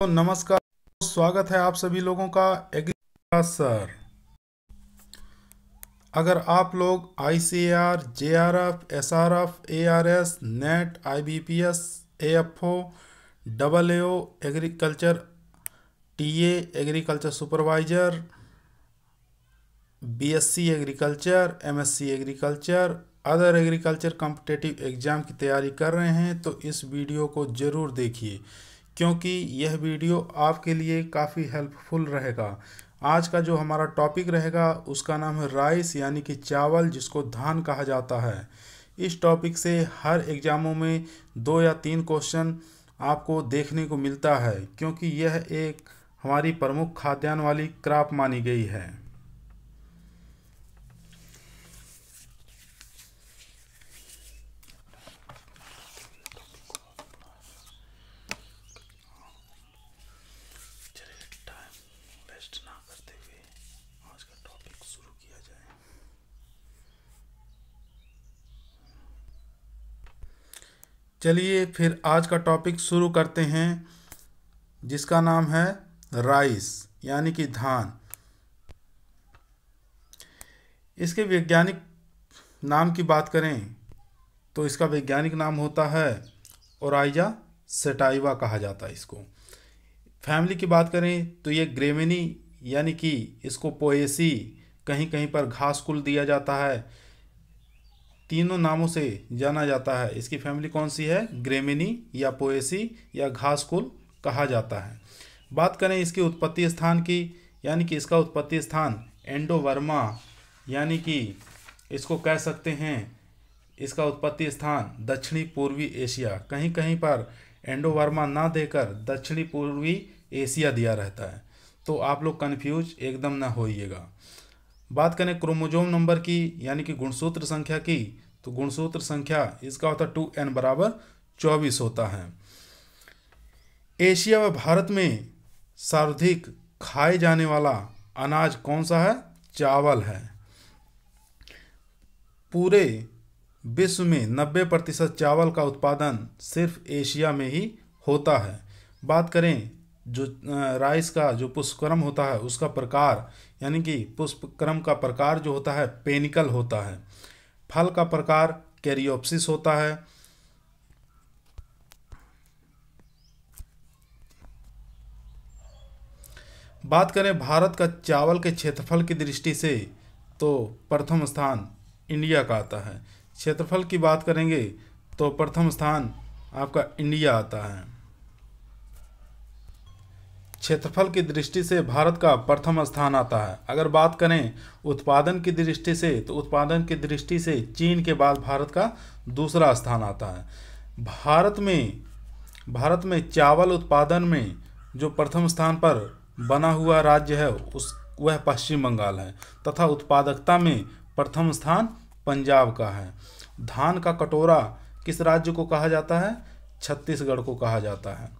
तो नमस्कार स्वागत है आप सभी लोगों का एग्री सर अगर आप लोग I C R J R F S R F A R S NET I B P S A F O double A O agriculture T A agriculture supervisor B S C agriculture M S C agriculture other agriculture competitive exam की तैयारी कर रहे हैं तो इस video को ज़रूर देखिए क्योंकि यह वीडियो आपके लिए काफ़ी हेल्पफुल रहेगा आज का जो हमारा टॉपिक रहेगा उसका नाम है राइस यानी कि चावल जिसको धान कहा जाता है इस टॉपिक से हर एग्ज़ामों में दो या तीन क्वेश्चन आपको देखने को मिलता है क्योंकि यह एक हमारी प्रमुख खाद्यान्न वाली क्राप मानी गई है चलिए फिर आज का टॉपिक शुरू करते हैं जिसका नाम है राइस यानी कि धान इसके वैज्ञानिक नाम की बात करें तो इसका वैज्ञानिक नाम होता है ओराइजा सेटाइवा कहा जाता है इसको फैमिली की बात करें तो ये ग्रेमिनी यानी कि इसको पोएसी कहीं कहीं पर घास कुल दिया जाता है तीनों नामों से जाना जाता है इसकी फैमिली कौन सी है ग्रेमिनी या पोएसी या घासकुल कहा जाता है बात करें इसकी उत्पत्ति स्थान की यानी कि इसका उत्पत्ति स्थान एंडोवर्मा यानी कि इसको कह सकते हैं इसका उत्पत्ति स्थान दक्षिणी पूर्वी एशिया कहीं कहीं पर एंडोवर्मा ना देकर दक्षिणी पूर्वी एशिया दिया रहता है तो आप लोग कन्फ्यूज एकदम ना होइएगा बात करें क्रोमोजोम नंबर की यानी कि गुणसूत्र संख्या की तो गुणसूत्र संख्या इसका होता टू एन बराबर चौबीस होता है एशिया व भारत में सर्वाधिक खाए जाने वाला अनाज कौन सा है चावल है पूरे विश्व में 90 प्रतिशत चावल का उत्पादन सिर्फ एशिया में ही होता है बात करें जो राइस का जो पुष्कर्म होता है उसका प्रकार यानी कि पुष्प क्रम का प्रकार जो होता है पेनिकल होता है फल का प्रकार कैरियोप्सिस होता है बात करें भारत का चावल के क्षेत्रफल की दृष्टि से तो प्रथम स्थान इंडिया का आता है क्षेत्रफल की बात करेंगे तो प्रथम स्थान आपका इंडिया आता है क्षेत्रफल की दृष्टि से भारत का प्रथम स्थान आता है अगर बात करें उत्पादन की दृष्टि से तो उत्पादन की दृष्टि से चीन के बाद भारत का दूसरा स्थान आता है भारत में भारत में चावल उत्पादन में जो प्रथम स्थान पर बना हुआ राज्य है उस वह पश्चिम बंगाल है तथा उत्पादकता में प्रथम स्थान पंजाब का है धान का कटोरा किस राज्य को कहा जाता है छत्तीसगढ़ को कहा जाता है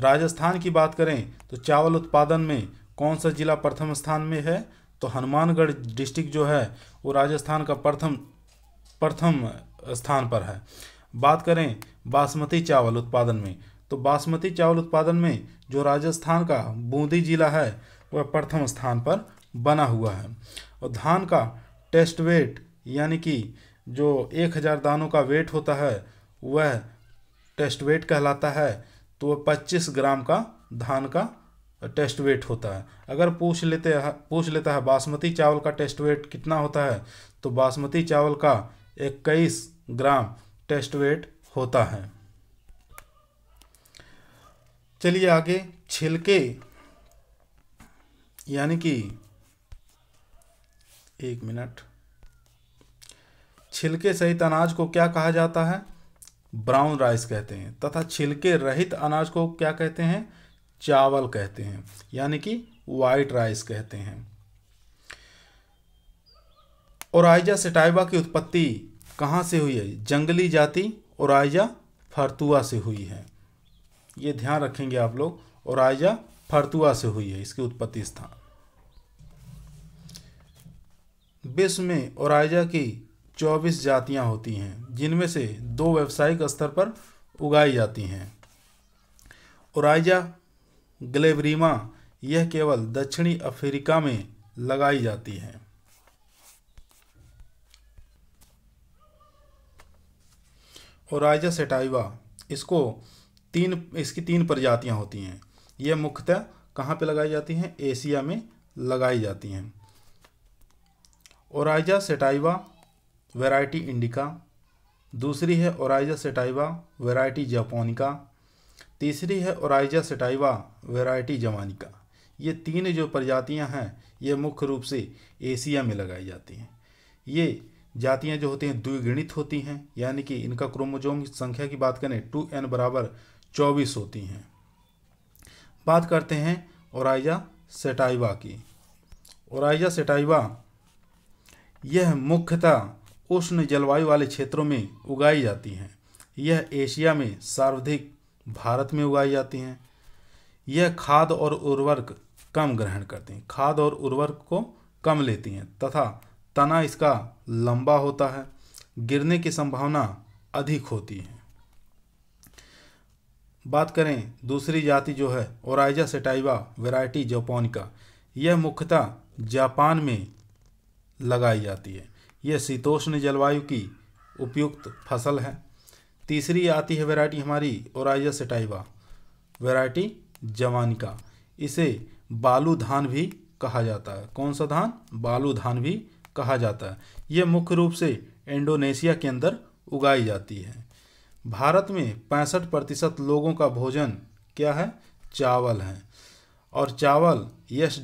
राजस्थान की बात करें तो चावल उत्पादन में कौन सा जिला प्रथम स्थान में है तो हनुमानगढ़ डिस्ट्रिक्ट जो है वो राजस्थान का प्रथम प्रथम स्थान पर है बात करें बासमती चावल उत्पादन में तो बासमती चावल उत्पादन में जो राजस्थान का बूंदी जिला है वह प्रथम स्थान पर बना हुआ है और धान का टेस्ट वेट यानी कि जो एक हज़ार दानों का वेट होता है वह टेस्ट वेट कहलाता है तो वह पच्चीस ग्राम का धान का टेस्ट वेट होता है अगर पूछ लेते पूछ लेता है बासमती चावल का टेस्ट वेट कितना होता है तो बासमती चावल का इक्कीस ग्राम टेस्ट वेट होता है चलिए आगे छिलके यानी कि एक मिनट छिलके सहित अनाज को क्या कहा जाता है ब्राउन राइस कहते हैं तथा छिलके रहित अनाज को क्या कहते हैं चावल कहते हैं यानी कि वाइट राइस कहते हैं ओराइजा सेटाइबा की उत्पत्ति कहाँ से हुई है जंगली जाति ओराइजा फरतुआ से हुई है ये ध्यान रखेंगे आप लोग ओराइजा फरतुआ से हुई है इसकी उत्पत्ति स्थान विश्व में ओराइजा की चौबीस जातियां होती हैं जिनमें से दो व्यावसायिक स्तर पर उगाई जाती हैं ओराइजा ग्लेबरीमा यह केवल दक्षिणी अफ्रीका में लगाई जाती है ओराइजा सेटाइवा इसको तीन इसकी तीन प्रजातियां होती हैं यह मुख्यतः कहाँ पे लगाई जाती हैं एशिया में लगाई जाती हैं ओराइजा सेटाइवा वैरायटी इंडिका दूसरी है ओराइजा सेटाइवा वैरायटी जापोनिका तीसरी है ओराइजा सेटाइवा वैरायटी जवानिका ये तीन जो प्रजातियां हैं ये मुख्य रूप से एशिया में लगाई जाती हैं ये जातियां जो होती हैं द्विगणित होती हैं यानी कि इनका क्रोमोजोम संख्या की बात करें टू एन बराबर चौबीस होती हैं बात करते हैं ओराइजा सेटाइवा की ओराइजा सेटाइवा यह मुख्यतः उष्ण जलवायु वाले क्षेत्रों में उगाई जाती हैं यह एशिया में सर्वाधिक भारत में उगाई जाती हैं यह खाद और उर्वरक कम ग्रहण करती हैं खाद और उर्वरक को कम लेती हैं तथा तना इसका लंबा होता है गिरने की संभावना अधिक होती है बात करें दूसरी जाति जो है ओराइजा सेटाइवा वेराइटी जापान का यह मुख्यतः जापान में लगाई जाती है ये शीतोष्ण जलवायु की उपयुक्त फसल है तीसरी आती है वैरायटी हमारी ओराइजा सेटाइवा वैरायटी जवानी का इसे बालू धान भी कहा जाता है कौन सा धान बालू धान भी कहा जाता है ये मुख्य रूप से इंडोनेशिया के अंदर उगाई जाती है भारत में पैंसठ प्रतिशत लोगों का भोजन क्या है चावल है और चावल एस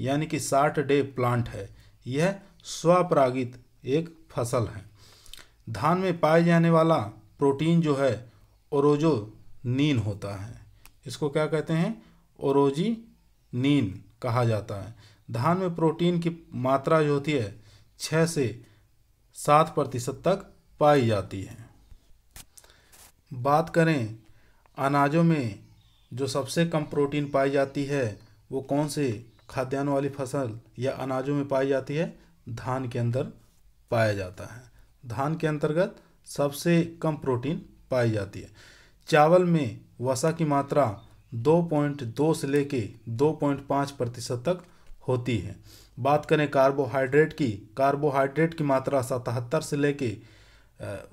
यानी कि साठ डे प्लांट है यह स्वपरागित एक फसल है धान में पाए जाने वाला प्रोटीन जो है ओरोजो नीन होता है इसको क्या कहते हैं ओरोजी नीन कहा जाता है धान में प्रोटीन की मात्रा जो होती है छः से सात प्रतिशत तक पाई जाती है बात करें अनाजों में जो सबसे कम प्रोटीन पाई जाती है वो कौन से खाद्यान्न वाली फसल या अनाजों में पाई जाती है धान के अंदर पाया जाता है धान के अंतर्गत सबसे कम प्रोटीन पाई जाती है चावल में वसा की मात्रा 2.2 से लेके 2.5 प्रतिशत तक होती है बात करें कार्बोहाइड्रेट की कार्बोहाइड्रेट की मात्रा सतहत्तर से लेके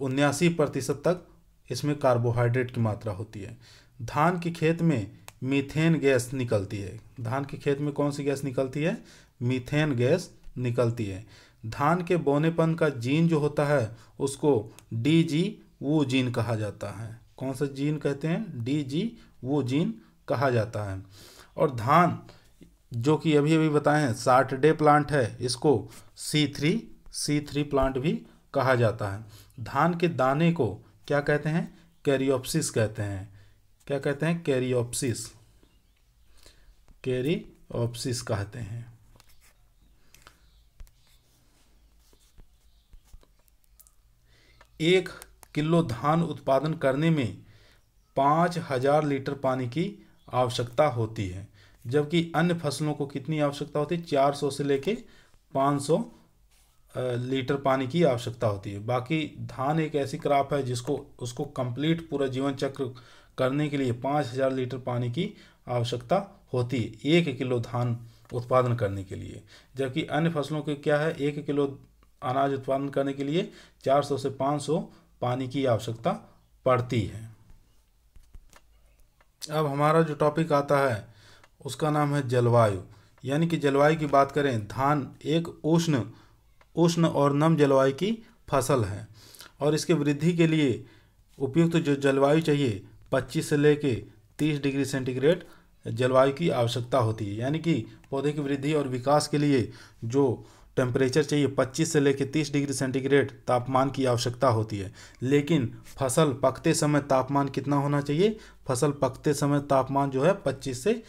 उन्यासी प्रतिशत तक इसमें कार्बोहाइड्रेट की मात्रा होती है धान के खेत में मीथेन गैस निकलती है धान के खेत में कौन सी गैस निकलती है मीथेन गैस निकलती है धान के बौनेपन का जीन जो होता है उसको डी जी वो जीन कहा जाता है कौन सा जीन कहते हैं डी जी वो जीन कहा जाता है और धान जो कि अभी अभी बताए हैं साठ डे प्लांट है इसको C three C three plant भी कहा जाता है धान के दाने को क्या कहते हैं कैरियोप्सिस कहते हैं क्या कहते हैं कैरियोप्सिस कैरियोप्सिस कहते हैं एक किलो धान उत्पादन करने में पाँच हजार लीटर पानी की आवश्यकता होती है जबकि अन्य फसलों को कितनी आवश्यकता होती है चार सौ से लेके पाँच सौ लीटर पानी की आवश्यकता होती है बाकी धान एक ऐसी क्राप है जिसको उसको कंप्लीट पूरा जीवन चक्र करने के लिए पाँच हजार लीटर पानी की आवश्यकता होती है एक किलो धान उत्पादन करने के लिए जबकि अन्य फसलों के क्या है एक किलो अनाज उत्पादन करने के लिए 400 से 500 पानी की आवश्यकता पड़ती है अब हमारा जो टॉपिक आता है उसका नाम है जलवायु यानी कि जलवायु की बात करें धान एक उष्ण उष्ण और नम जलवायु की फसल है और इसके वृद्धि के लिए उपयुक्त तो जो जलवायु चाहिए 25 से लेके 30 डिग्री सेंटीग्रेड जलवायु की आवश्यकता होती है यानी कि पौधे की वृद्धि और विकास के लिए जो टेम्परेचर चाहिए 25 से लेकर 30 डिग्री सेंटीग्रेड तापमान की आवश्यकता होती है लेकिन फसल पकते समय तापमान कितना होना चाहिए फसल पकते समय तापमान जो है 25 से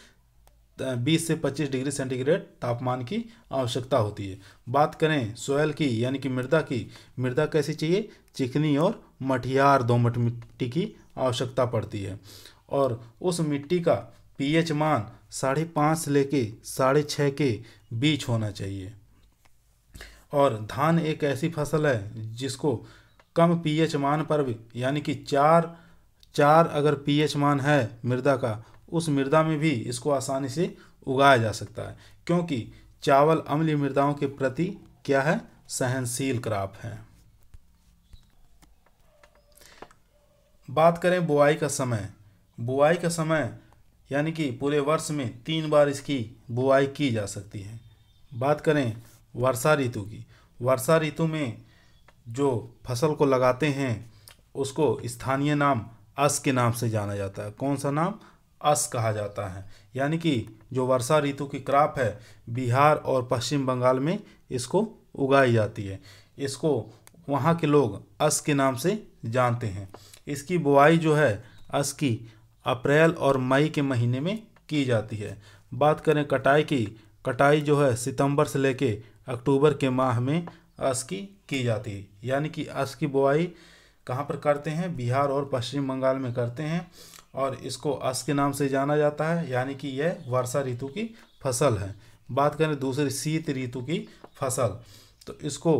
20 से 25 डिग्री सेंटीग्रेड तापमान की आवश्यकता होती है बात करें सोयल की यानी कि मृदा की मृदा कैसी चाहिए चिकनी और मठियार दोमट मिट्टी की आवश्यकता पड़ती है और उस मिट्टी का पीएच मान साढ़े पाँच से लेके साढ़े छः के बीच होना चाहिए और धान एक ऐसी फसल है जिसको कम पीएच मान पर भी यानी कि चार चार अगर पीएच मान है मृदा का उस मृदा में भी इसको आसानी से उगाया जा सकता है क्योंकि चावल अम्लीय मृदाओं के प्रति क्या है सहनशील क्राप है बात करें बुआई का समय बुआई का समय यानी कि पूरे वर्ष में तीन बार इसकी बुआई की जा सकती है बात करें वर्षा ऋतु की वर्षा ऋतु में जो फसल को लगाते हैं उसको स्थानीय नाम अस के नाम से जाना जाता है कौन सा नाम अस कहा जाता है यानी कि जो वर्षा ऋतु की क्राप है बिहार और पश्चिम बंगाल में इसको उगाई जाती है इसको वहाँ के लोग अस के नाम से जानते हैं इसकी बुआई जो है अस की अप्रैल और मई के महीने में की जाती है बात करें कटाई की कटाई जो है सितंबर से लेके अक्टूबर के माह में अस की की जाती है यानी कि अस की बुआई कहाँ पर करते हैं बिहार और पश्चिम बंगाल में करते हैं और इसको अस के नाम से जाना जाता है यानी कि यह वर्षा ऋतु की फसल है बात करें दूसरी शीत ऋतु की फसल तो इसको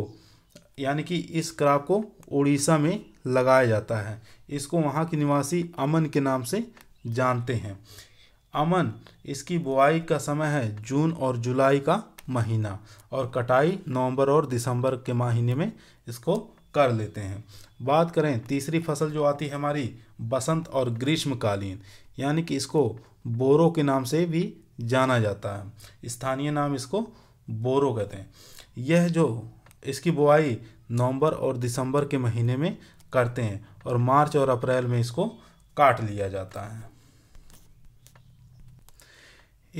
यानी कि इस क्राप को उड़ीसा में लगाया जाता है इसको वहाँ के निवासी अमन के नाम से जानते हैं अमन इसकी बुआई का समय है जून और जुलाई का महीना और कटाई नवंबर और दिसंबर के महीने में इसको कर लेते हैं बात करें तीसरी फसल जो आती है हमारी बसंत और ग्रीष्मकालीन यानी कि इसको बोरो के नाम से भी जाना जाता है स्थानीय नाम इसको बोरो कहते हैं यह जो इसकी बुआई नवंबर और दिसंबर के महीने में करते हैं और मार्च और अप्रैल में इसको काट लिया जाता है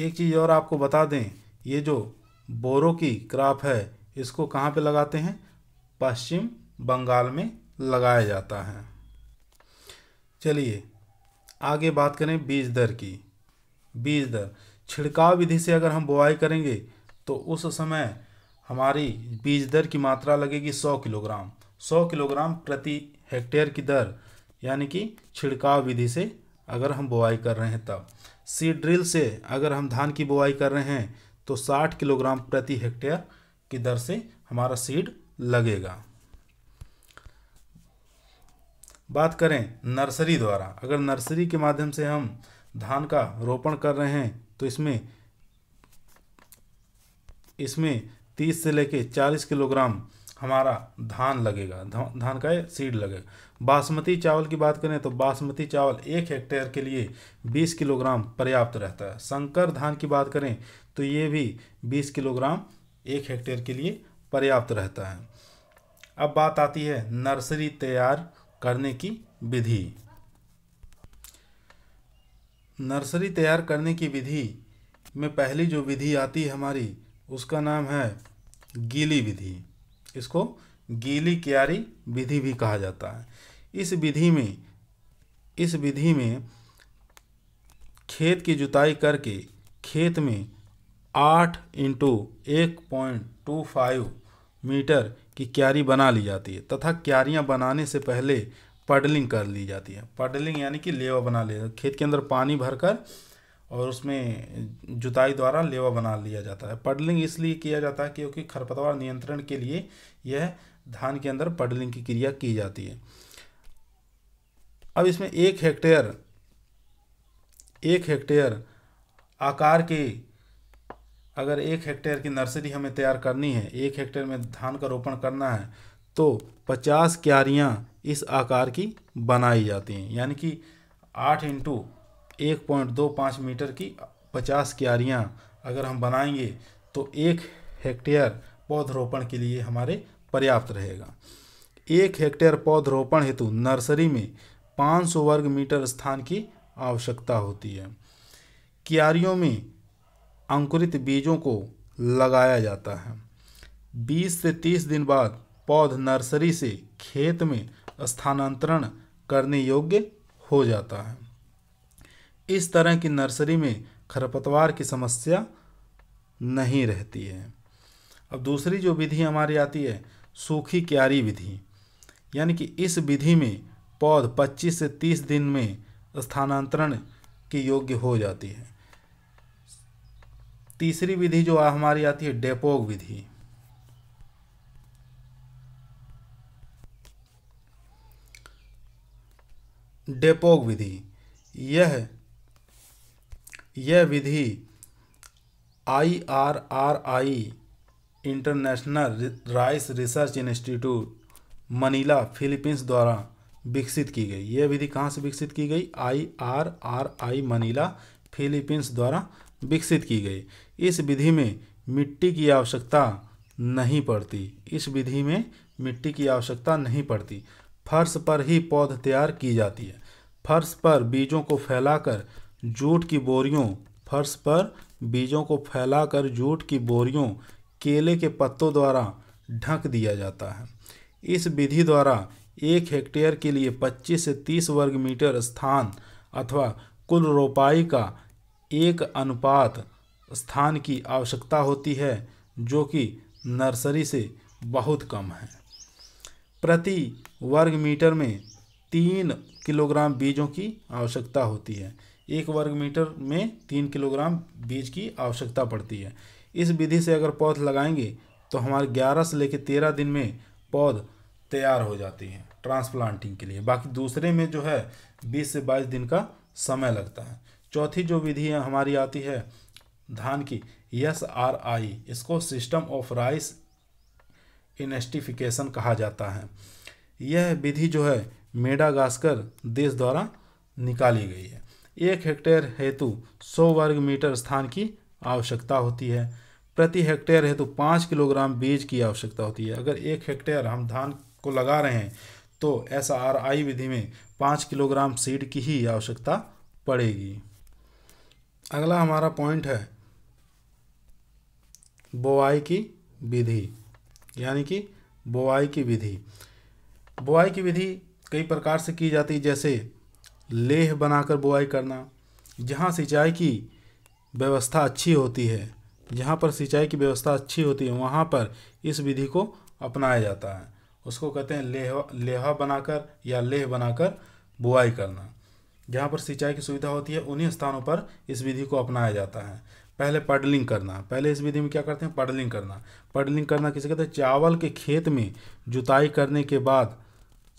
एक चीज़ और आपको बता दें ये जो बोरो की क्राप है इसको कहाँ पे लगाते हैं पश्चिम बंगाल में लगाया जाता है चलिए आगे बात करें बीज दर की बीज दर छिड़काव विधि से अगर हम बुआई करेंगे तो उस समय हमारी बीज दर की मात्रा लगेगी सौ किलोग्राम सौ किलोग्राम प्रति हेक्टेयर की दर यानी कि छिड़काव विधि से अगर हम बुआई कर रहे हैं तब सीड ड्रिल से अगर हम धान की बुआई कर रहे हैं तो 60 किलोग्राम प्रति हेक्टेयर की दर से हमारा सीड लगेगा बात करें नर्सरी द्वारा अगर नर्सरी के माध्यम से हम धान का रोपण कर रहे हैं तो इसमें इसमें 30 से लेके 40 किलोग्राम हमारा धान लगेगा धान का सीड लगेगा बासमती चावल की बात करें तो बासमती चावल एक हेक्टेयर के लिए 20 किलोग्राम पर्याप्त रहता है संकर धान की बात करें तो ये भी बीस किलोग्राम एक हेक्टेयर के लिए पर्याप्त रहता है अब बात आती है नर्सरी तैयार करने की विधि नर्सरी तैयार करने की विधि में पहली जो विधि आती है हमारी उसका नाम है गीली विधि इसको गीली क्यारी विधि भी कहा जाता है इस विधि में इस विधि में खेत की जुताई करके खेत में आठ इंटू एक पॉइंट टू फाइव मीटर की क्यारी बना ली जाती है तथा क्यारियाँ बनाने से पहले पडलिंग कर ली जाती है पडलिंग यानी कि लेवा बना लिया खेत के अंदर पानी भरकर और उसमें जुताई द्वारा लेवा बना लिया जाता है पडलिंग इसलिए किया जाता है क्योंकि खरपतवार नियंत्रण के लिए यह धान के अंदर पडलिंग की क्रिया की जाती है अब इसमें एक हेक्टेयर एक हेक्टेयर आकार के अगर एक हेक्टेयर की नर्सरी हमें तैयार करनी है एक हेक्टेयर में धान का रोपण करना है तो पचास क्यारियाँ इस आकार की बनाई जाती हैं यानी कि आठ इंटू एक पॉइंट दो पाँच मीटर की पचास क्यारियाँ अगर हम बनाएंगे तो एक हेक्टेयर पौधरोपण के लिए हमारे पर्याप्त रहेगा एक हेक्टेयर पौधरोपण हेतु नर्सरी में 500 वर्ग मीटर स्थान की आवश्यकता होती है क्यारियों में अंकुरित बीजों को लगाया जाता है 20 से 30 दिन बाद पौध नर्सरी से खेत में स्थानांतरण करने योग्य हो जाता है इस तरह की नर्सरी में खरपतवार की समस्या नहीं रहती है अब दूसरी जो विधि हमारी आती है सूखी क्यारी विधि यानी कि इस विधि में पौध 25 से 30 दिन में स्थानांतरण की योग्य हो जाती है तीसरी विधि जो हमारी आती है डेपोग विधि डेपोग विधि यह यह विधि I R R I international rice research institute Manila Philippines द्वारा विकसित की गई यह विधि कहाँ से विकसित की गई I R R I Manila Philippines द्वारा विकसित की गई इस विधि में मिट्टी की आवश्यकता नहीं पड़ती इस विधि में मिट्टी की आवश्यकता नहीं पड़ती फर्श पर ही पौध तैयार की जाती है फर्श पर बीजों को फैलाकर जूट की बोरियों फर्श पर बीजों को फैलाकर जूट की बोरियों केले के पत्तों द्वारा ढक दिया जाता है इस विधि द्वारा एक हेक्टेयर के लिए 25 से 30 वर्ग मीटर स्थान अथवा कुल रोपाई का एक अनुपात स्थान की आवश्यकता होती है जो कि नर्सरी से बहुत कम है प्रति वर्ग मीटर में तीन किलोग्राम बीजों की आवश्यकता होती है एक वर्ग मीटर में तीन किलोग्राम बीज की आवश्यकता पड़ती है इस विधि से अगर पौध लगाएंगे तो हमारे ग्यारह से लेकर तेरह दिन में पौध तैयार हो जाती है ट्रांसप्लांटिंग के लिए बाकी दूसरे में जो है बीस से बाईस दिन का समय लगता है चौथी जो विधि हमारी आती है धान की एस आर आई इसको सिस्टम ऑफ राइस इनेस्टिफिकेशन कहा जाता है यह विधि जो है मेडागास्कर देश द्वारा निकाली गई है एक हेक्टेयर हेतु 100 वर्ग मीटर स्थान की आवश्यकता होती है प्रति हेक्टेयर हेतु पाँच किलोग्राम बीज की आवश्यकता होती है अगर एक हेक्टेयर हम धान को लगा रहे हैं तो एस आर आई विधि में पाँच किलोग्राम सीड की ही आवश्यकता पड़ेगी अगला हमारा पॉइंट है बोआई की विधि यानी कि बोआई की विधि बोआई की विधि कई प्रकार से की जाती है जैसे लेह बनाकर बोआई करना जहाँ सिंचाई की व्यवस्था अच्छी होती है जहाँ पर सिंचाई की व्यवस्था अच्छी होती है वहाँ पर इस विधि को अपनाया जाता है उसको कहते हैं लेह लेहा बनाकर या लेह बनाकर बुआई करना जहाँ पर सिंचाई की सुविधा होती है उन्हीं स्थानों पर इस विधि को अपनाया जाता है पहले पडलिंग करना पहले इस विधि में क्या करते हैं पडलिंग करना पडलिंग करना किसे कहते हैं चावल के खेत में जुताई करने के बाद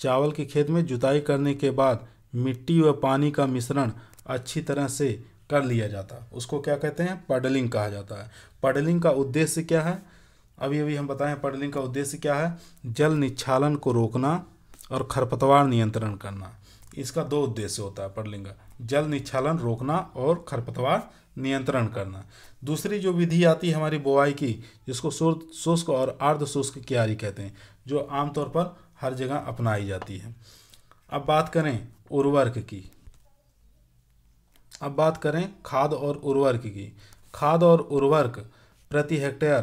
चावल के खेत में जुताई करने के बाद मिट्टी व पानी का मिश्रण अच्छी तरह से कर लिया जाता है उसको क्या कहते हैं पडलिंग कहा जाता है पडलिंग का उद्देश्य क्या है अभी अभी हम बताएं पडलिंग का उद्देश्य क्या है जल निच्छालन को रोकना और खरपतवार नियंत्रण करना इसका दो उद्देश्य होता है पडलिंग का जल निच्छालन रोकना और खरपतवार नियंत्रण करना दूसरी जो विधि आती है हमारी बुआई की जिसको शुष्क और अर्ध शुष्क क्यारी कहते हैं जो आमतौर पर हर जगह अपनाई जाती है अब बात करें उर्वरक की अब बात करें खाद और उर्वरक की खाद और उर्वरक प्रति हेक्टेयर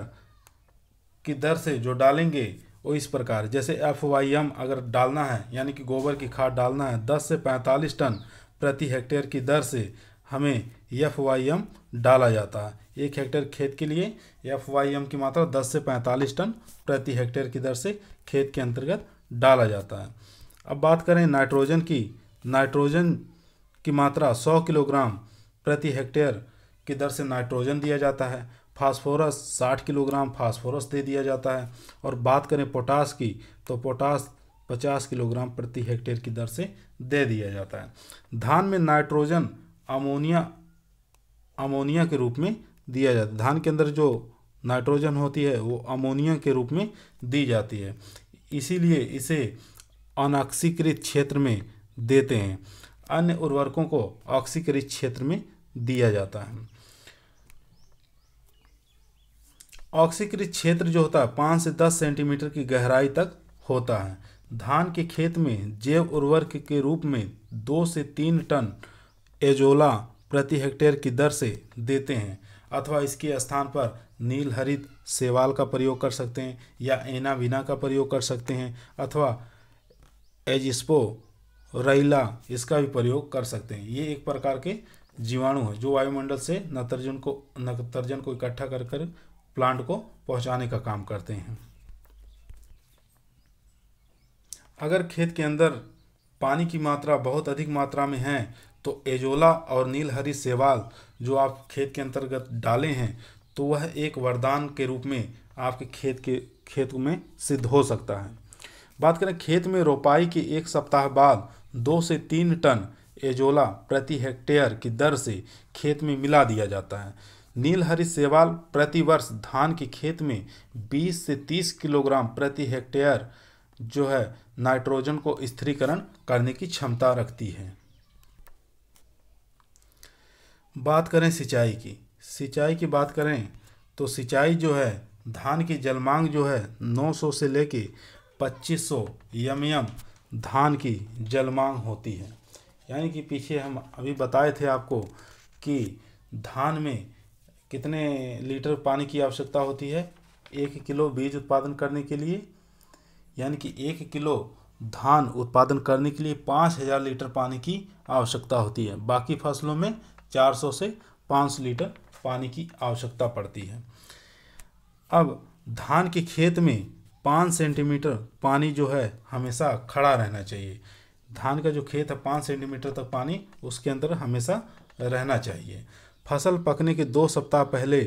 की दर से जो डालेंगे वो इस प्रकार जैसे एफ वाई एम अगर डालना है यानी कि गोबर की खाद डालना है दस से पैंतालीस टन प्रति हेक्टेयर की दर से हमें एफ वाई एम डाला जाता है एक हेक्टेयर खेत के लिए एफ वाई एम की मात्रा 10 से 45 टन प्रति हेक्टेयर की दर से खेत के अंतर्गत डाला जाता है अब बात करें नाइट्रोजन की नाइट्रोजन की मात्रा 100 किलोग्राम प्रति हेक्टेयर की दर से नाइट्रोजन दिया जाता है फास्फोरस 60 किलोग्राम फास्फोरस दे दिया जाता है और बात करें पोटास की तो पोटास 50 किलोग्राम प्रति हेक्टेयर की दर से दे दिया जाता है धान में नाइट्रोजन अमोनिया अमोनिया के रूप में दिया जाता है धान के अंदर जो नाइट्रोजन होती है वो अमोनिया के रूप में दी जाती है इसीलिए इसे अनाक्सीकृत क्षेत्र में देते हैं अन्य उर्वरकों को ऑक्सीकृत क्षेत्र में दिया जाता है ऑक्सीकृत क्षेत्र जो होता है पाँच से दस सेंटीमीटर की गहराई तक होता है धान के खेत में जैव उर्वरक के रूप में दो से तीन टन एजोला प्रति हेक्टेयर की दर से देते हैं अथवा इसके स्थान पर नील हरित सेवाल का प्रयोग कर सकते हैं या एना विना का प्रयोग कर सकते हैं अथवा एजिस्पो रैला इसका भी प्रयोग कर सकते हैं ये एक प्रकार के जीवाणु हैं जो वायुमंडल से नतर्जन को नतर्जन को इकट्ठा कर कर प्लांट को पहुंचाने का काम करते हैं अगर खेत के अंदर पानी की मात्रा बहुत अधिक मात्रा में है तो एजोला और नीलहरी सेवाल जो आप खेत के अंतर्गत डाले हैं तो वह एक वरदान के रूप में आपके खेत के खेत में सिद्ध हो सकता है बात करें खेत में रोपाई के एक सप्ताह बाद दो से तीन टन एजोला प्रति हेक्टेयर की दर से खेत में मिला दिया जाता है नीलहरी सेवाल प्रतिवर्ष धान के खेत में 20 से 30 किलोग्राम प्रति हेक्टेयर जो है नाइट्रोजन को स्थिरीकरण करने की क्षमता रखती है बात करें सिंचाई की सिंचाई की बात करें तो सिंचाई जो है धान की जल मांग जो है 900 से लेके 2500 सौ यम धान की जल मांग होती है यानी कि पीछे हम अभी बताए थे आपको कि धान में कितने लीटर पानी की आवश्यकता होती है एक किलो बीज उत्पादन करने के लिए यानी कि एक किलो धान उत्पादन करने के लिए पाँच हज़ार लीटर पानी की आवश्यकता होती है बाकी फसलों में 400 से 500 लीटर पानी की आवश्यकता पड़ती है अब धान के खेत में पाँच सेंटीमीटर पानी जो है हमेशा खड़ा रहना चाहिए धान का जो खेत है पाँच सेंटीमीटर तक पानी उसके अंदर हमेशा रहना चाहिए फसल पकने के दो सप्ताह पहले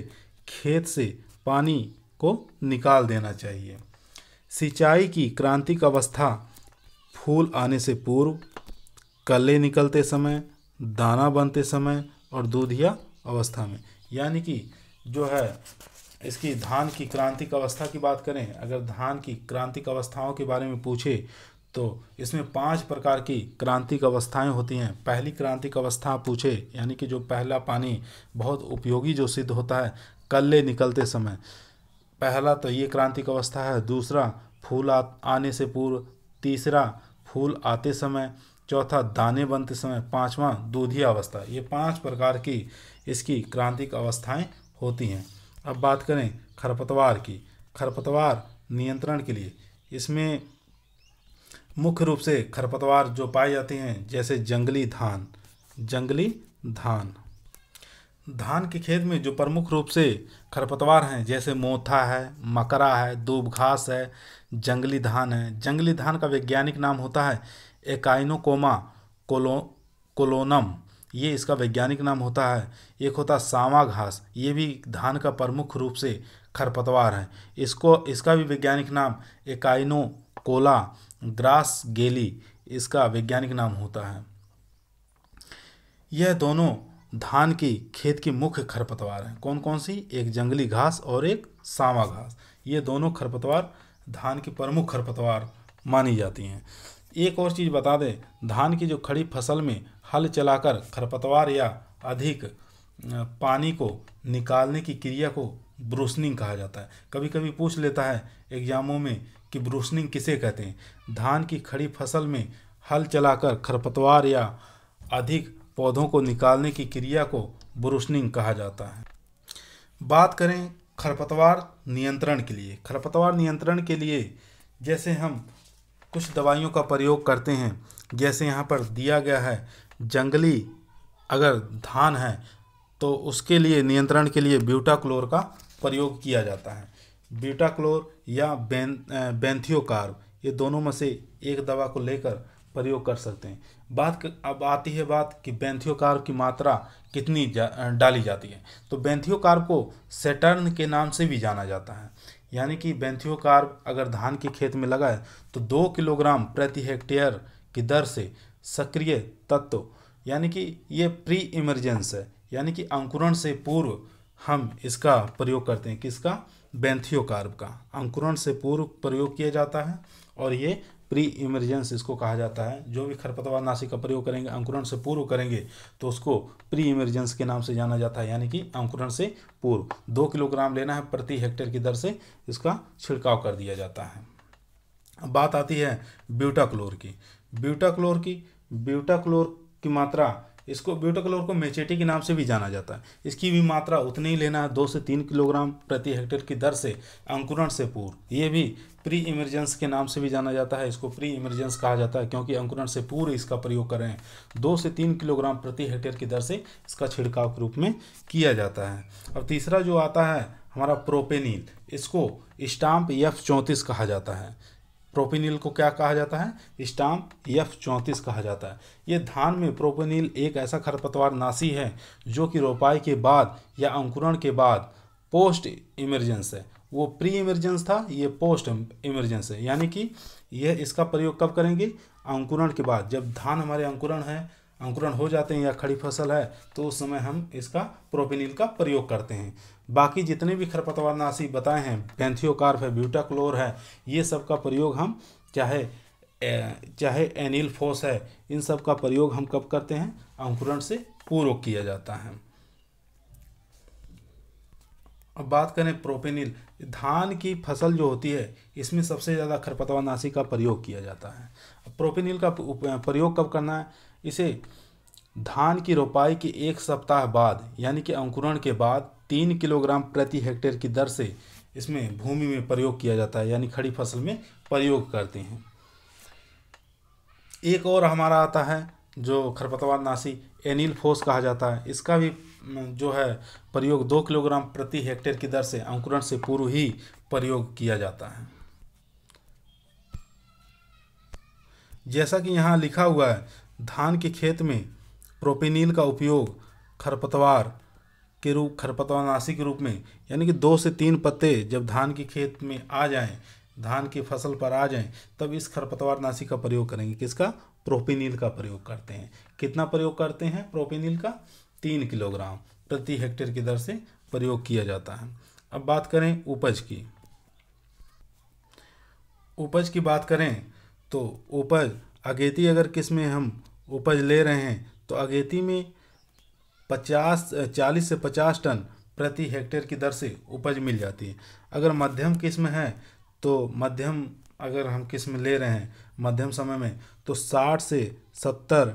खेत से पानी को निकाल देना चाहिए सिंचाई की क्रांतिक अवस्था फूल आने से पूर्व कले निकलते समय दाना बनते समय और दूधिया अवस्था में यानी कि जो है इसकी धान की क्रांतिक अवस्था की बात करें अगर धान की क्रांतिक अवस्थाओं के बारे में पूछे तो इसमें पांच प्रकार की क्रांतिक अवस्थाएं होती हैं पहली क्रांतिक अवस्था पूछे यानी कि जो पहला पानी बहुत उपयोगी जो सिद्ध होता है कल्ले निकलते समय पहला तो ये क्रांतिक अवस्था है दूसरा फूल आ, आने से पूर्व तीसरा फूल आते समय चौथा दाने बनते समय पांचवा दूधी अवस्था ये पांच प्रकार की इसकी क्रांतिक अवस्थाएं होती हैं अब बात करें खरपतवार की खरपतवार नियंत्रण के लिए इसमें मुख्य रूप से खरपतवार जो पाए जाते हैं जैसे जंगली धान जंगली धान धान के खेत में जो प्रमुख रूप से खरपतवार हैं जैसे मोथा है मकरा है दूब घास है जंगली धान है जंगली धान का वैज्ञानिक नाम होता है एकाइनोकोमा कोलो कोलोनम ये इसका वैज्ञानिक नाम होता है एक होता सामा घास ये भी धान का प्रमुख रूप से खरपतवार है इसको इसका भी वैज्ञानिक नाम एकाइनो कोला ग्रास गेली इसका वैज्ञानिक नाम होता है यह दोनों धान की खेत की मुख्य खरपतवार हैं कौन कौन सी एक जंगली घास और एक सामा घास ये दोनों खरपतवार धान की प्रमुख खरपतवार मानी जाती हैं एक और चीज़ बता दें धान की जो खड़ी फसल में हल चलाकर खरपतवार या अधिक पानी को निकालने की क्रिया को ब्रूसनिंग कहा जाता है कभी कभी पूछ लेता है एग्जामों में कि ब्रूसनिंग किसे कहते हैं धान की खड़ी फसल में हल चलाकर खरपतवार या अधिक पौधों को निकालने की क्रिया को ब्रूसनिंग कहा जाता है बात करें खरपतवार नियंत्रण के लिए खरपतवार नियंत्रण के लिए जैसे हम कुछ दवाइयों का प्रयोग करते हैं जैसे यहाँ पर दिया गया है जंगली अगर धान है तो उसके लिए नियंत्रण के लिए ब्यूटाक्लोर का प्रयोग किया जाता है ब्यूटाक्लोर या बें बेंथियोकार्ब ये दोनों में से एक दवा को लेकर प्रयोग कर सकते हैं बात अब आती है बात कि बेंथियोकार्ब की मात्रा कितनी जा, डाली जाती है तो बेंथियोकार्ब को सेटर्न के नाम से भी जाना जाता है यानी कि बैंथियोकार्ब अगर धान के खेत में लगाए तो दो किलोग्राम प्रति हेक्टेयर की दर से सक्रिय तत्व यानी कि ये प्री इमरजेंस है यानी कि अंकुरण से पूर्व हम इसका प्रयोग करते हैं किसका बैंथियोकार्ब का अंकुरण से पूर्व प्रयोग किया जाता है और ये प्री इमरजेंस इसको कहा जाता है जो भी खरपतवार नाशिक का प्रयोग करेंगे अंकुरण से पूर्व करेंगे तो उसको प्री इमरजेंस के नाम से जाना जाता है यानी कि अंकुरण से पूर्व दो किलोग्राम लेना है प्रति हेक्टेयर की दर से इसका छिड़काव कर दिया जाता है अब बात आती है ब्यूटाक्लोर की ब्यूटाक्लोर की ब्यूटाक्लोर की मात्रा इसको ब्यूटाक्लोर को मेचेटी के नाम से भी जाना जाता है इसकी भी मात्रा उतनी ही लेना है दो से तीन किलोग्राम प्रति हेक्टेयर की दर से अंकुरण से पूर्व ये भी प्री इमरजेंस के नाम से भी जाना जाता है इसको प्री इमरजेंस कहा जाता है क्योंकि अंकुरण से पूर्व इसका प्रयोग कर रहे हैं दो से तीन किलोग्राम प्रति हेक्टेयर की दर से इसका छिड़काव के रूप में किया जाता है अब तीसरा जो आता है हमारा प्रोपेनिल इसको स्टाम्प यफ चौंतीस कहा जाता है प्रोपेनिल को क्या कहा जाता है स्टाम्प यफ चौंतीस कहा जाता है ये धान में प्रोपेनिल एक ऐसा खरपतवार नासी है जो कि रोपाई के बाद या अंकुरण के बाद पोस्ट इमरजेंस है वो प्री इमरजेंस था ये पोस्ट इमरजेंस है यानी कि यह इसका प्रयोग कब करेंगे अंकुरण के बाद जब धान हमारे अंकुरण है अंकुरण हो जाते हैं या खड़ी फसल है तो उस समय हम इसका प्रोपिनिल का प्रयोग करते हैं बाकी जितने भी खरपतवार नाशी बताए हैं पेंथियोकार्फ है ब्यूटाक्लोर है ये सब का प्रयोग हम चाहे चाहे एनिल फोस है इन सब का प्रयोग हम कब करते हैं अंकुरण से पूर्व किया जाता है अब बात करें प्रोपेनिल धान की फसल जो होती है इसमें सबसे ज़्यादा नाशी का प्रयोग किया जाता है अब प्रोपेनिल का प्रयोग कब करना है इसे धान की रोपाई के एक सप्ताह बाद यानी कि अंकुरण के बाद तीन किलोग्राम प्रति हेक्टेयर की दर से इसमें भूमि में प्रयोग किया जाता है यानी खड़ी फसल में प्रयोग करते हैं एक और हमारा आता है जो खरपतवार नाशी एनिल फोस कहा जाता है इसका भी जो है प्रयोग दो किलोग्राम प्रति हेक्टेयर की दर से अंकुरण से पूर्व ही प्रयोग किया जाता है जैसा कि यहाँ लिखा हुआ है धान के खेत में प्रोपेनिल का उपयोग खरपतवार के रूप खरपतवार नाशी के रूप में यानी कि दो से तीन पत्ते जब धान के खेत में आ जाएं धान की फसल पर आ जाएं तब इस खरपतवार नाशी का प्रयोग करेंगे किसका प्रोपेनिल का प्रयोग करते हैं कितना प्रयोग करते हैं प्रोपेनिल का तीन किलोग्राम प्रति हेक्टेयर की दर से प्रयोग किया जाता है अब बात करें उपज की उपज की बात करें तो उपज अगेती अगर किस में हम उपज ले रहे हैं तो अगेती में पचास चालीस से पचास टन प्रति हेक्टेयर की दर से उपज मिल जाती है अगर मध्यम किस्म है तो मध्यम अगर हम किस्म ले रहे हैं मध्यम समय में तो साठ से सत्तर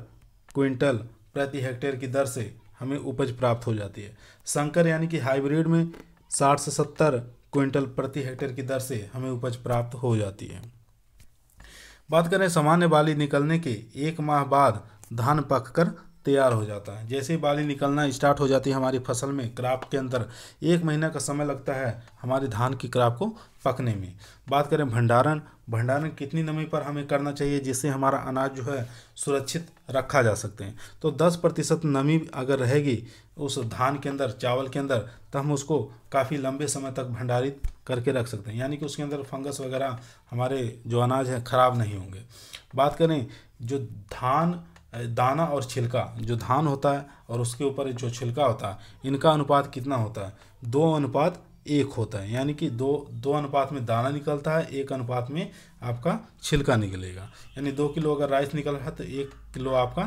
क्विंटल प्रति हेक्टेयर की दर से हमें उपज प्राप्त हो जाती है संकर यानी कि हाइब्रिड में साठ से सत्तर क्विंटल प्रति हेक्टेयर की दर से हमें उपज प्राप्त हो जाती है बात करें सामान्य बाली निकलने के एक माह बाद धान पककर तैयार हो जाता है जैसे ही बाली निकलना स्टार्ट हो जाती है हमारी फसल में क्राप के अंदर एक महीना का समय लगता है हमारे धान की क्राप को पकने में बात करें भंडारण भंडारण कितनी नमी पर हमें करना चाहिए जिससे हमारा अनाज जो है सुरक्षित रखा जा सकते हैं तो 10 प्रतिशत नमी अगर रहेगी उस धान के अंदर चावल के अंदर तो हम उसको काफ़ी लंबे समय तक भंडारित करके रख सकते हैं यानी कि उसके अंदर फंगस वगैरह हमारे जो अनाज है ख़राब नहीं होंगे बात करें जो धान दाना और छिलका जो धान होता है और उसके ऊपर जो छिलका होता है इनका अनुपात कितना होता है दो अनुपात एक होता है यानी कि दो दो अनुपात में दाना निकलता है एक अनुपात में आपका छिलका निकलेगा यानी दो किलो अगर राइस निकल रहा है तो एक किलो आपका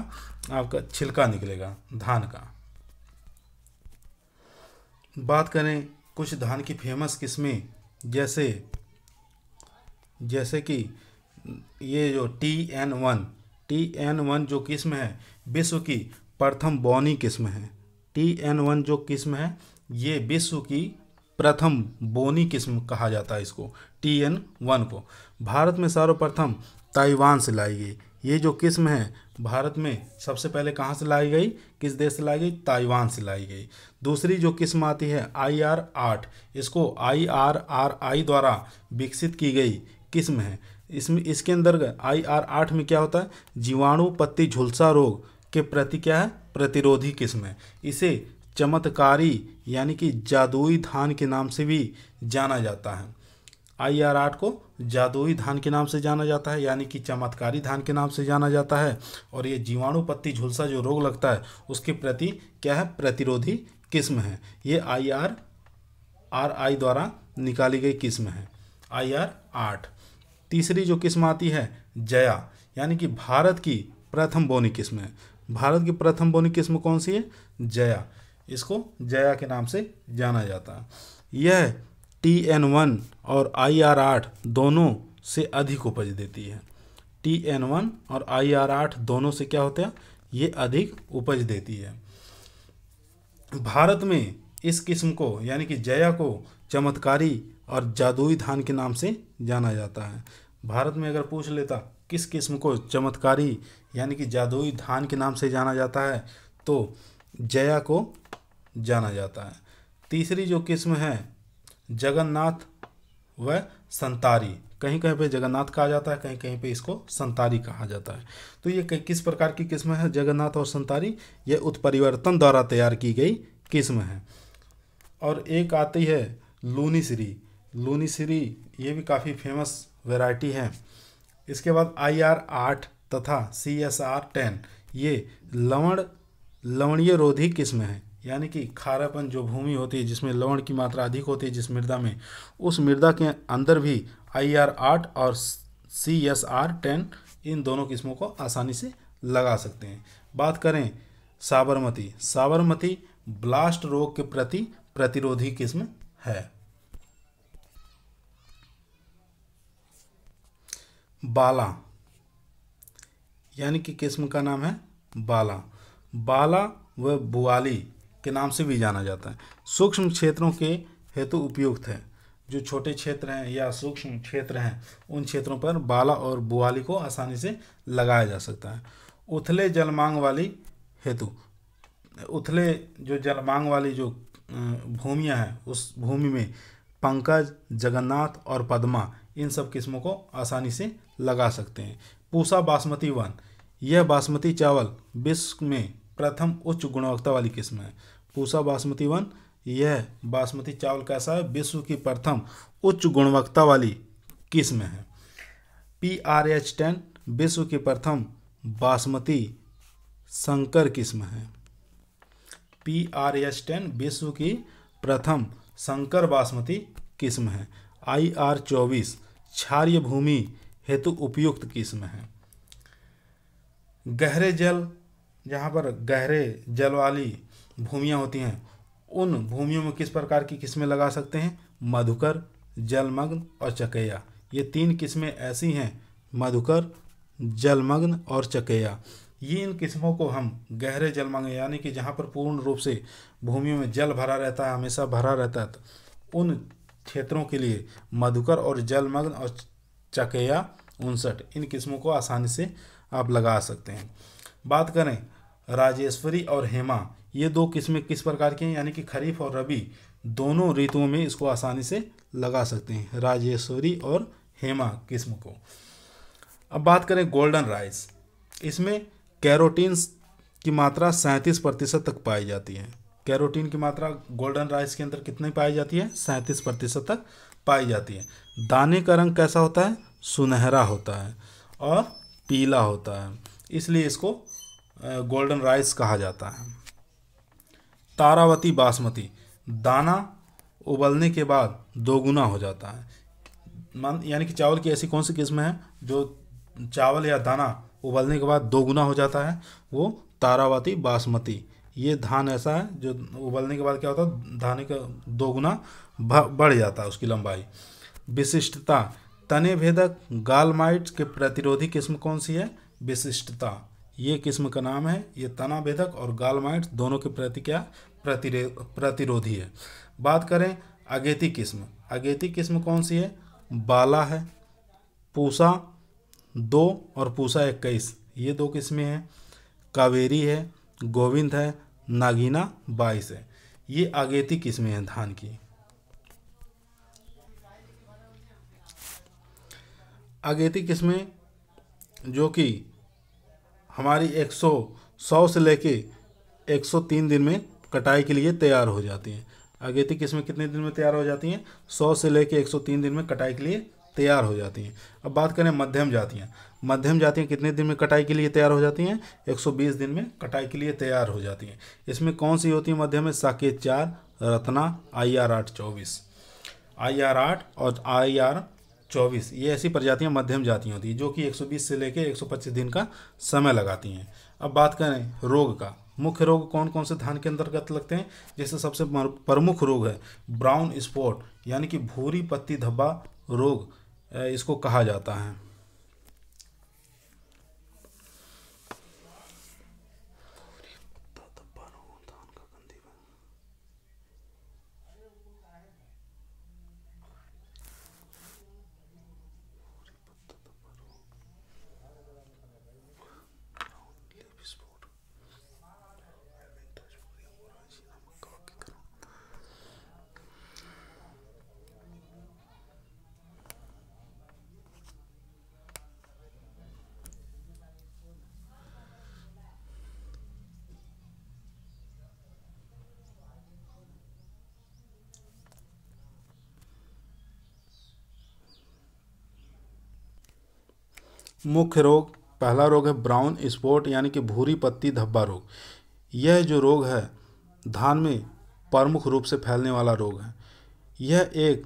आपका छिलका निकलेगा धान का बात करें कुछ धान की फेमस किस्में जैसे जैसे कि ये जो T N one T N one जो किस्म है विश्व की प्रथम बौनी किस्म है टी एन वन जो किस्म है ये विश्व की प्रथम बोनी किस्म कहा जाता है इसको टी एन वन को भारत में सर्वप्रथम ताइवान से लाई गई ये जो किस्म है भारत में सबसे पहले कहाँ से लाई गई किस देश से लाई गई ताइवान से लाई गई दूसरी जो किस्म आती है आई आर आठ इसको आई आर आर आई द्वारा विकसित की गई किस्म है इसमें इसके अंदर आई आर आठ में क्या होता है जीवाणु पत्ती झुलसा रोग के प्रति क्या है प्रतिरोधी किस्म है इसे चमत्कारी यानी कि जादुई धान के नाम से भी जाना जाता है आई आर आठ को जादुई धान के नाम से जाना जाता है यानी कि चमत्कारी धान के नाम से जाना जाता है और ये जीवाणु पत्ती झुलसा जो रोग लगता है उसके प्रति क्या है प्रतिरोधी किस्म है ये आई आर आर आई द्वारा निकाली गई किस्म है आई आर आठ तीसरी जो किस्म आती है जया यानी कि भारत की प्रथम बोनी किस्म है भारत की प्रथम बोनी किस्म कौन सी है जया इसको जया के नाम से जाना जाता है यह टी एन वन और आई आर आठ दोनों से अधिक उपज देती है टी एन वन और आई आर आठ दोनों से क्या होता है ये अधिक उपज देती है भारत में इस किस्म को यानी कि जया को चमत्कारी और जादुई धान के नाम से जाना जाता है भारत में अगर पूछ लेता किस किस्म को चमत्कारी यानी कि जादुई धान के नाम से जाना जाता है तो जया को जाना जाता है तीसरी जो किस्म है जगन्नाथ व संतारी कहीं कहीं पे जगन्नाथ कहा जाता है कहीं कहीं पे इसको संतारी कहा जाता है तो ये किस प्रकार की किस्म है जगन्नाथ और संतारी ये उत्परिवर्तन द्वारा तैयार की गई किस्म है और एक आती है लूनी श्री लूनीसरी ये भी काफ़ी फेमस वैरायटी है इसके बाद आई आर आठ तथा सी एस आर टेन ये लवण लवणीय रोधी किस्म है यानी कि खारापन जो भूमि होती है जिसमें लवण की मात्रा अधिक होती है जिस मृदा में उस मृदा के अंदर भी आई आर आठ और सी एस आर टेन इन दोनों किस्मों को आसानी से लगा सकते हैं बात करें साबरमती साबरमती ब्लास्ट रोग के प्रति प्रतिरोधी किस्म है बाला यानी कि किस्म का नाम है बाला बाला व बुआली के नाम से भी जाना जाता है सूक्ष्म क्षेत्रों के हेतु उपयुक्त है जो छोटे क्षेत्र हैं या सूक्ष्म क्षेत्र हैं उन क्षेत्रों पर बाला और बुआली को आसानी से लगाया जा सकता है उथले जलमांग वाली हेतु उथले जो जलमांग वाली जो भूमियाँ हैं उस भूमि में पंकज जगन्नाथ और पद्मा इन सब किस्मों को आसानी से लगा सकते हैं पूसा बासमती वन यह बासमती चावल विश्व में प्रथम उच्च गुणवत्ता वाली किस्म है पूसा बासमती वन यह बासमती चावल कैसा है विश्व की प्रथम उच्च गुणवत्ता वाली किस्म है पी आर एच टेन विश्व की प्रथम बासमती संकर किस्म है पी आर एच टेन विश्व की प्रथम संकर बासमती किस्म है आई आर चौबीस क्षार्य भूमि हेतु उपयुक्त किस्म है गहरे जल जहाँ पर गहरे जल वाली भूमियाँ होती हैं उन भूमियों में किस प्रकार की किस्में लगा सकते हैं मधुकर जलमग्न और चकैया ये तीन किस्में ऐसी हैं मधुकर जलमग्न और चकैया ये इन किस्मों को हम गहरे जलमग्न यानी कि जहाँ पर पूर्ण रूप से भूमियों में जल भरा रहता है हमेशा भरा रहता है तो उन क्षेत्रों के लिए मधुकर और जलमग्न और चकेया उनसठ इन किस्मों को आसानी से आप लगा सकते हैं बात करें राजेश्वरी और हेमा ये दो किस्में किस प्रकार की हैं यानी कि खरीफ और रबी दोनों ऋतुओं में इसको आसानी से लगा सकते हैं राजेश्वरी और हेमा किस्म को अब बात करें गोल्डन राइस इसमें कैरोटीन्स की मात्रा सैंतीस प्रतिशत तक पाई जाती है कैरोटीन की मात्रा गोल्डन राइस के अंदर कितनी पाई जाती है सैंतीस प्रतिशत तक पाई जाती है दाने का रंग कैसा होता है सुनहरा होता है और पीला होता है इसलिए इसको गोल्डन राइस कहा जाता है तारावती बासमती दाना उबलने के बाद दोगुना हो जाता है मान यानी कि चावल की ऐसी कौन सी किस्म है जो चावल या दाना उबलने के बाद दोगुना हो जाता है वो तारावती बासमती ये धान ऐसा है जो उबलने के बाद क्या होता है धाने का दो गुना बढ़ जाता है उसकी लंबाई विशिष्टता तने भेदक गालमाइट के प्रतिरोधी किस्म कौन सी है विशिष्टता ये किस्म का नाम है ये तना भेदक और गालमाइट दोनों के प्रति क्या प्रतिरे प्रतिरोधी है बात करें अगेती किस्म अगेती किस्म कौन सी है बाला है पूसा दो और पूसा इक्कीस ये दो किस्में हैं कावेरी है गोविंद है नागिना बाईस है ये आगेती किस्में हैं धान की आगेती किस्में जो कि हमारी 100 सौ से लेके 103 दिन में कटाई के लिए तैयार हो जाती हैं अगेती किस्में कितने दिन में तैयार हो जाती हैं 100 से लेके 103 दिन में कटाई के लिए तैयार हो जाती हैं अब बात करें मध्यम जातियाँ मध्यम जातियाँ कितने दिन में कटाई के लिए तैयार हो जाती हैं 120 दिन में कटाई के लिए तैयार हो जाती हैं इसमें कौन सी होती है मध्यम में साकेत चार रत्ना आई आर आठ चौबीस आई आर आठ और आई आर चौबीस ये ऐसी प्रजातियाँ मध्यम जातियाँ होती हैं जो कि 120 से लेकर 125 दिन का समय लगाती हैं अब बात करें रोग का मुख्य रोग कौन कौन से धान के अंतर्गत लगते हैं जैसे सबसे प्रमुख रोग है ब्राउन स्पॉट यानी कि भूरी पत्ती धब्बा रोग इसको कहा जाता है मुख्य रोग पहला रोग है ब्राउन स्पॉट यानी कि भूरी पत्ती धब्बा रोग यह जो रोग है धान में प्रमुख रूप से फैलने वाला रोग है यह एक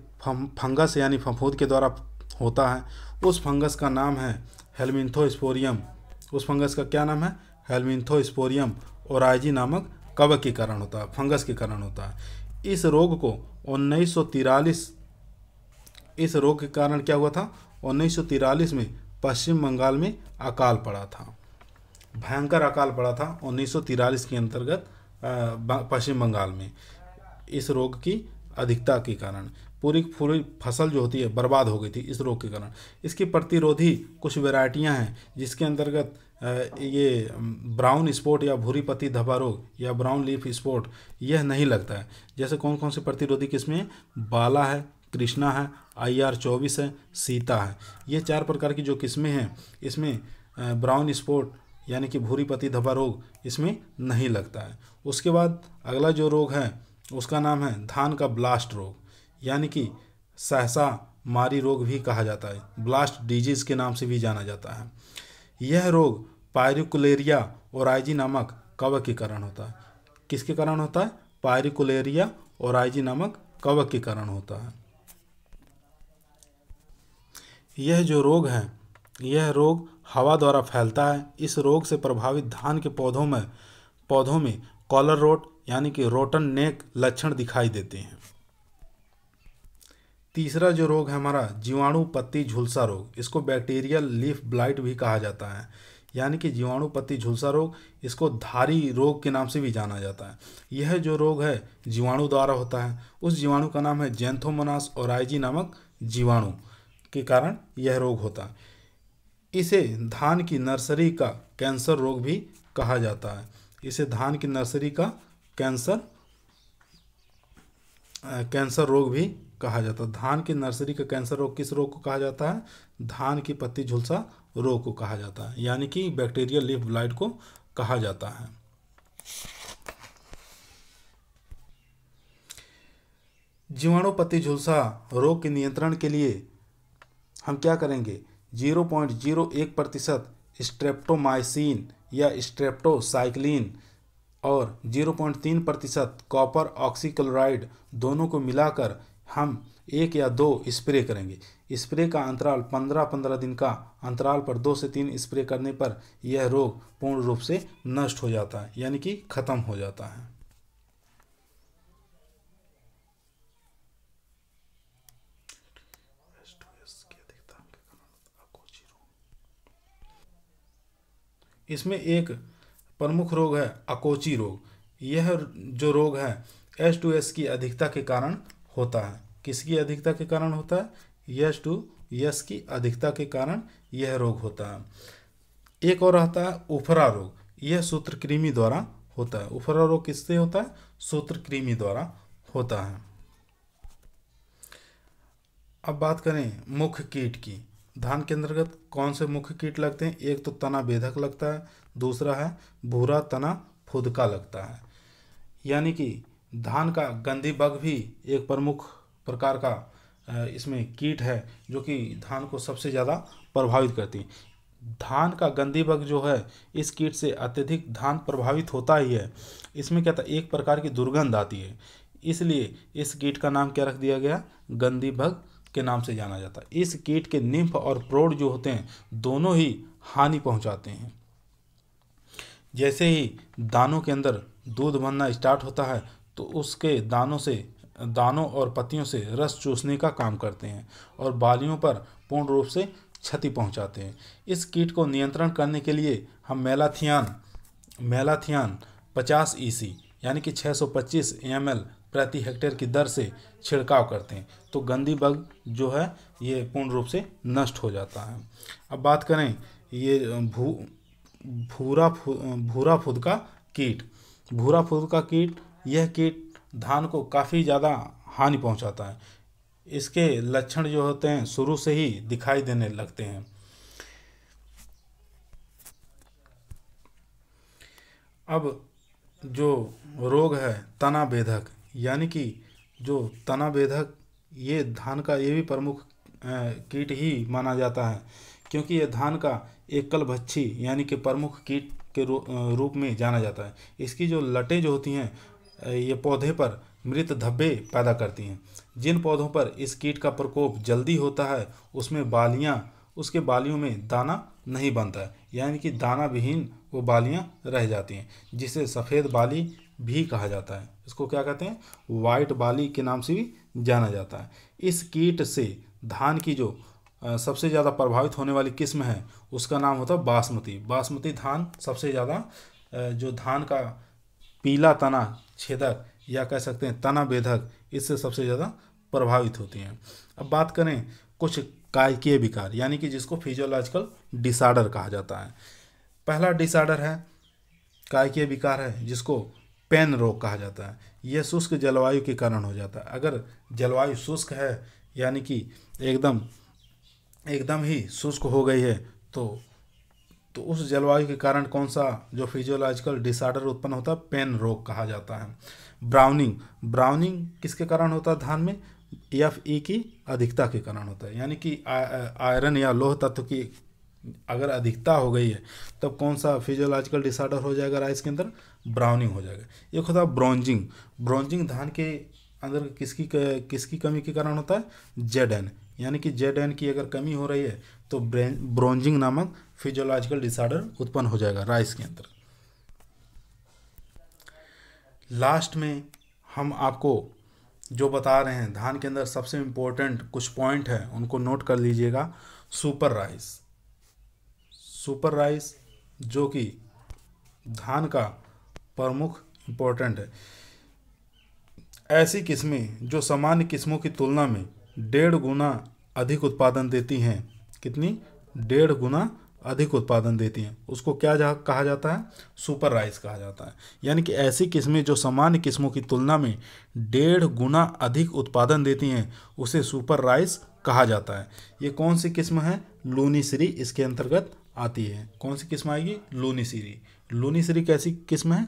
फंगस यानी फफूद के द्वारा होता है उस फंगस का नाम है हेलमिंथोस्पोरियम उस फंगस का क्या नाम है हेलमिंथोस्पोरियम ओराइजी नामक कवक के कारण होता है फंगस के कारण होता है इस रोग को उन्नीस इस रोग के कारण क्या हुआ था उन्नीस में पश्चिम बंगाल में अकाल पड़ा था भयंकर अकाल पड़ा था उन्नीस के अंतर्गत पश्चिम बंगाल में इस रोग की अधिकता के कारण पूरी पूरी फसल जो होती है बर्बाद हो गई थी इस रोग के कारण इसकी प्रतिरोधी कुछ वेराइटियाँ हैं जिसके अंतर्गत ये ब्राउन स्पॉट या भूरी पत्ती धब्बा रोग या ब्राउन लीफ स्पॉट यह नहीं लगता है जैसे कौन कौन से प्रतिरोधी किस्में बाला है कृष्णा है आई आर चौबीस है सीता है ये चार प्रकार की जो किस्में हैं इसमें ब्राउन स्पॉट यानी कि भूरी पति धब्बा रोग इसमें नहीं लगता है उसके बाद अगला जो रोग है उसका नाम है धान का ब्लास्ट रोग यानी कि सहसा मारी रोग भी कहा जाता है ब्लास्ट डिजीज़ के नाम से भी जाना जाता है यह रोग पायरिकुलेरिया और आईजी नामक कवक के कारण होता है किसके कारण होता है पायरिकुलेरिया और आईजी नामक कवक के कारण होता है यह जो रोग है यह रोग हवा द्वारा फैलता है इस रोग से प्रभावित धान के पौधों में पौधों में कॉलर रोट यानी कि रोटन नेक लक्षण दिखाई देते हैं तीसरा जो रोग है हमारा जीवाणु पत्ती झुलसा रोग इसको बैक्टीरियल लीफ ब्लाइट भी कहा जाता है यानी कि जीवाणु पत्ती झुलसा रोग इसको धारी रोग के नाम से भी जाना जाता है यह जो रोग है जीवाणु द्वारा होता है उस जीवाणु का नाम है जेंथोमोनास और नामक जीवाणु के कारण यह रोग होता है इसे धान की नर्सरी का कैंसर रोग भी कहा जाता है इसे धान की नर्सरी का कैंसर कैंसर रोग भी कहा जाता है धान की नर्सरी का कैंसर रोग किस रोग को कहा जाता है धान की पत्ती झुलसा रोग को कहा जाता है यानी कि बैक्टीरियल लिफ ब्लाइट को कहा जाता है जीवाणुपत्ति झुलसा रोग के नियंत्रण के लिए हम क्या करेंगे 0.01 प्रतिशत स्ट्रेप्टोमाइसिन या स्ट्रेप्टोसाइक्लिन और 0.3 प्रतिशत कॉपर ऑक्सीक्लोराइड दोनों को मिलाकर हम एक या दो स्प्रे करेंगे स्प्रे का अंतराल 15-15 दिन का अंतराल पर दो से तीन स्प्रे करने पर यह रोग पूर्ण रूप से नष्ट हो जाता है यानी कि खत्म हो जाता है इसमें एक प्रमुख रोग है अकोची रोग यह जो रोग है एस टू एस की अधिकता के कारण होता है किसकी अधिकता के कारण होता है यश टू यस की अधिकता के कारण यह रोग होता है एक और रहता है उफरा रोग यह सूत्रकृमि द्वारा होता है उफरा रोग किससे होता है सूत्रकृमि द्वारा होता है अब बात करें मुख्य कीट की धान के अंतर्गत कौन से मुख्य कीट लगते हैं एक तो तना बेधक लगता है दूसरा है भूरा तना फुदका लगता है यानी कि धान का गंदी बग भी एक प्रमुख प्रकार का इसमें कीट है जो कि धान को सबसे ज़्यादा प्रभावित करती है धान का गंदी बग जो है इस कीट से अत्यधिक धान प्रभावित होता ही है इसमें क्या था एक प्रकार की दुर्गंध आती है इसलिए इस कीट का नाम क्या रख दिया गया गंदी बग के नाम से जाना जाता है इस कीट के निम्फ और प्रौढ़ जो होते हैं दोनों ही हानि पहुंचाते हैं जैसे ही दानों के अंदर दूध बनना स्टार्ट होता है तो उसके दानों से दानों और पत्तियों से रस चूसने का काम करते हैं और बालियों पर पूर्ण रूप से क्षति पहुंचाते हैं इस कीट को नियंत्रण करने के लिए हम मेलाथियान मेलाथियान 50 ईसी e यानी कि 625 सौ प्रति हेक्टेयर की दर से छिड़काव करते हैं तो गंदी बग जो है ये पूर्ण रूप से नष्ट हो जाता है अब बात करें ये भू भूरा फु, भूरा का कीट भूरा फुद का कीट यह कीट धान को काफ़ी ज़्यादा हानि पहुंचाता है इसके लक्षण जो होते हैं शुरू से ही दिखाई देने लगते हैं अब जो रोग है तना बेधक यानी कि जो तना बेधक ये धान का ये भी प्रमुख कीट ही माना जाता है क्योंकि ये धान का एकल भच्छी यानी कि प्रमुख कीट के रूप में जाना जाता है इसकी जो लटें जो होती हैं ये पौधे पर मृत धब्बे पैदा करती हैं जिन पौधों पर इस कीट का प्रकोप जल्दी होता है उसमें बालियाँ उसके बालियों में दाना नहीं बनता है यानी कि दाना विहीन वो बालियाँ रह जाती हैं जिसे सफ़ेद बाली भी कहा जाता है इसको क्या कहते हैं वाइट बाली के नाम से भी जाना जाता है इस कीट से धान की जो सबसे ज़्यादा प्रभावित होने वाली किस्म है उसका नाम होता है बासमती बासमती धान सबसे ज़्यादा जो धान का पीला तना छेदक या कह सकते हैं तना बेधक इससे सबसे ज़्यादा प्रभावित होती हैं अब बात करें कुछ कायकीय विकार यानी कि जिसको फिजियोलॉजिकल डिसऑर्डर कहा जाता है पहला डिसऑर्डर है कायकीय विकार है जिसको पेन रोग कहा जाता है यह शुष्क जलवायु के कारण हो जाता है अगर जलवायु शुष्क है यानी कि एकदम एकदम ही शुष्क हो गई है तो तो उस जलवायु के कारण कौन सा जो फिजियोलॉजिकल डिसऑर्डर उत्पन्न होता है पेन रोग कहा जाता है ब्राउनिंग ब्राउनिंग किसके कारण होता है धान में एफ ई की अधिकता के कारण होता है यानी कि आयरन या लोह तत्व की अगर अधिकता हो गई है तब कौन सा फिजियोलॉजिकल डिसऑर्डर हो जाएगा राइस के अंदर ब्राउनिंग हो जाएगा एक होता है ब्रॉन्जिंग ब्रॉन्जिंग धान के अंदर किसकी किसकी कमी के कारण होता है जेड एन यानी कि जेड एन की अगर कमी हो रही है तो ब्रॉन्जिंग नामक फिजियोलॉजिकल डिसऑर्डर उत्पन्न हो जाएगा राइस के अंदर लास्ट में हम आपको जो बता रहे हैं धान के अंदर सबसे इम्पोर्टेंट कुछ पॉइंट है उनको नोट कर लीजिएगा सुपर राइस सुपर राइस जो कि धान का प्रमुख इम्पोर्टेंट है ऐसी किस्में जो सामान्य किस्मों की तुलना में डेढ़ गुना अधिक उत्पादन देती हैं कितनी डेढ़ गुना अधिक उत्पादन देती हैं उसको क्या जा, कहा जाता है सुपर राइस कहा जाता है यानी कि ऐसी किस्में जो सामान्य किस्मों की तुलना में डेढ़ गुना अधिक उत्पादन देती हैं उसे सुपर राइस कहा जाता है ये कौन सी किस्म है लूनी सीरी इसके अंतर्गत आती है कौन सी किस्म आएगी लूनी सीरी सीरी कैसी किस्म है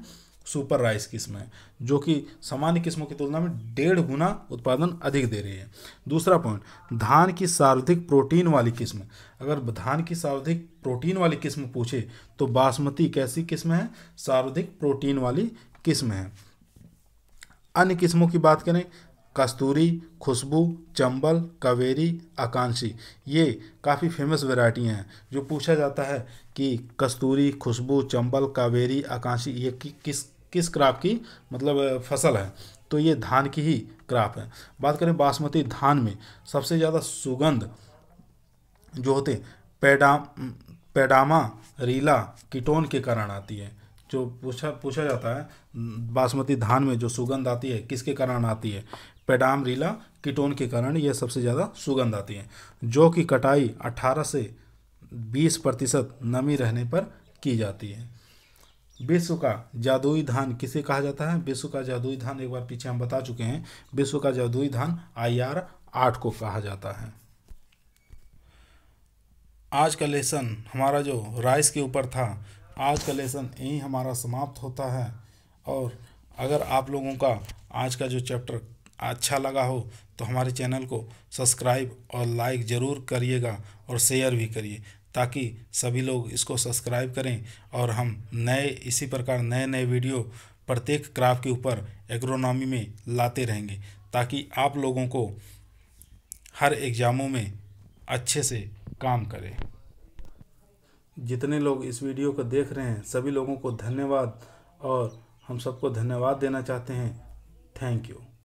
सुपर राइस किस्म है जो कि सामान्य किस्मों की तुलना में डेढ़ गुना उत्पादन अधिक दे रही है दूसरा पॉइंट धान की सर्वाधिक प्रोटीन वाली किस्म अगर धान की सर्वाधिक प्रोटीन वाली किस्म पूछे तो बासमती कैसी किस्म है सर्वाधिक प्रोटीन वाली किस्म है अन्य किस्मों की बात करें कस्तूरी खुशबू चंबल कावेरी आकांक्षी ये काफ़ी फेमस वेराइटियाँ हैं जो पूछा जाता है कि कस्तूरी खुशबू चंबल कावेरी आकांक्षी ये कि, किस किस क्राप की मतलब फसल है तो ये धान की ही क्राप है बात करें बासमती धान में सबसे ज़्यादा सुगंध जो होते पेडा पेडामा रीला कीटोन के कारण आती है जो पूछा पूछा जाता है बासमती धान में जो सुगंध आती है किसके कारण आती है पेडामरीला कीटोन के कारण यह सबसे ज़्यादा सुगंध आती है जो कि कटाई 18 से 20 प्रतिशत नमी रहने पर की जाती है विश्व का जादुई धान किसे कहा जाता है विश्व का जादुई धान एक बार पीछे हम बता चुके हैं विश्व का जादुई धान आई आर आठ को कहा जाता है आज का लेसन हमारा जो राइस के ऊपर था आज का लेसन यहीं हमारा समाप्त होता है और अगर आप लोगों का आज का जो चैप्टर अच्छा लगा हो तो हमारे चैनल को सब्सक्राइब और लाइक ज़रूर करिएगा और शेयर भी करिए ताकि सभी लोग इसको सब्सक्राइब करें और हम नए इसी प्रकार नए नए वीडियो प्रत्येक क्राफ्ट के ऊपर एग्रोनॉमी में लाते रहेंगे ताकि आप लोगों को हर एग्ज़ामों में अच्छे से काम करें जितने लोग इस वीडियो को देख रहे हैं सभी लोगों को धन्यवाद और हम सबको धन्यवाद देना चाहते हैं थैंक यू